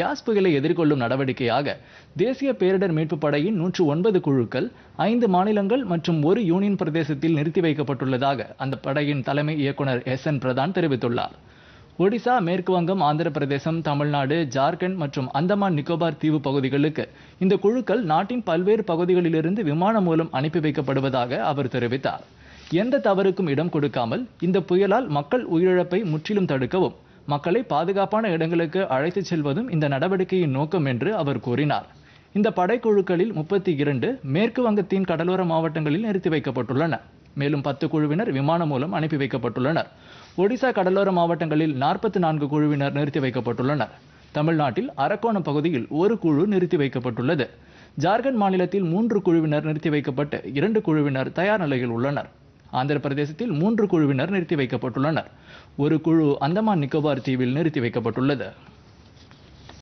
யாஸ்புகளை எதிர்கொள்ளும் நடவடிக்கையாக தேசிய பேரிடர் மீட்புப் படையின் நூற்று ஒன்பது குழுக்கள் ஐந்து மாநிலங்கள் மற்றும் ஒரு யூனியன் பிரதேசத்தில் நிறுத்தி வைக்கப்பட்டுள்ளதாக அந்த படையின் தலைமை இயக்குநர் எஸ் என் பிரதான் தெரிவித்துள்ளார் ஒடிசா மேற்குவங்கம் ஆந்திர பிரதேசம் தமிழ்நாடு ஜார்க்கண்ட் மற்றும் அந்தமான் நிக்கோபார் தீவு பகுதிகளுக்கு இந்த குழுக்கள் நாட்டின் பல்வேறு பகுதிகளிலிருந்து விமானம் மூலம் அனுப்பி வைக்கப்படுவதாக அவர் தெரிவித்தார் எந்த தவறுக்கும் இடம் கொடுக்காமல் இந்த புயலால் மக்கள் உயிரிழப்பை முற்றிலும் தடுக்கவும் மக்களை பாதுகாப்பான இடங்களுக்கு அழைத்துச் செல்வதும் இந்த நடவடிக்கையின் நோக்கம் என்று அவர் கூறினார் இந்த படைக்குழுக்களில் முப்பத்தி இரண்டு மேற்கு வங்கத்தின் கடலோர மாவட்டங்களில் நிறுத்தி வைக்கப்பட்டுள்ளன மேலும் பத்து குழுவினர் விமானம் மூலம் அனுப்பி வைக்கப்பட்டுள்ளனர் ஒடிசா கடலோர மாவட்டங்களில் நாற்பத்தி நான்கு குழுவினர் நிறுத்தி வைக்கப்பட்டுள்ளனர் தமிழ்நாட்டில் அரக்கோணம் பகுதியில் ஒரு குழு நிறுத்தி வைக்கப்பட்டுள்ளது ஜார்க்கண்ட் மாநிலத்தில் மூன்று குழுவினர் நிறுத்தி வைக்கப்பட்டு இரண்டு குழுவினர் தயார் நிலையில் உள்ளனர் ஆந்திர பிரதேசத்தில் மூன்று குழுவினர் நிறுத்தி வைக்கப்பட்டுள்ளனர் ஒரு குழு அந்தமான் நிக்கோபார் தீவில் நிறுத்தி வைக்கப்பட்டுள்ளது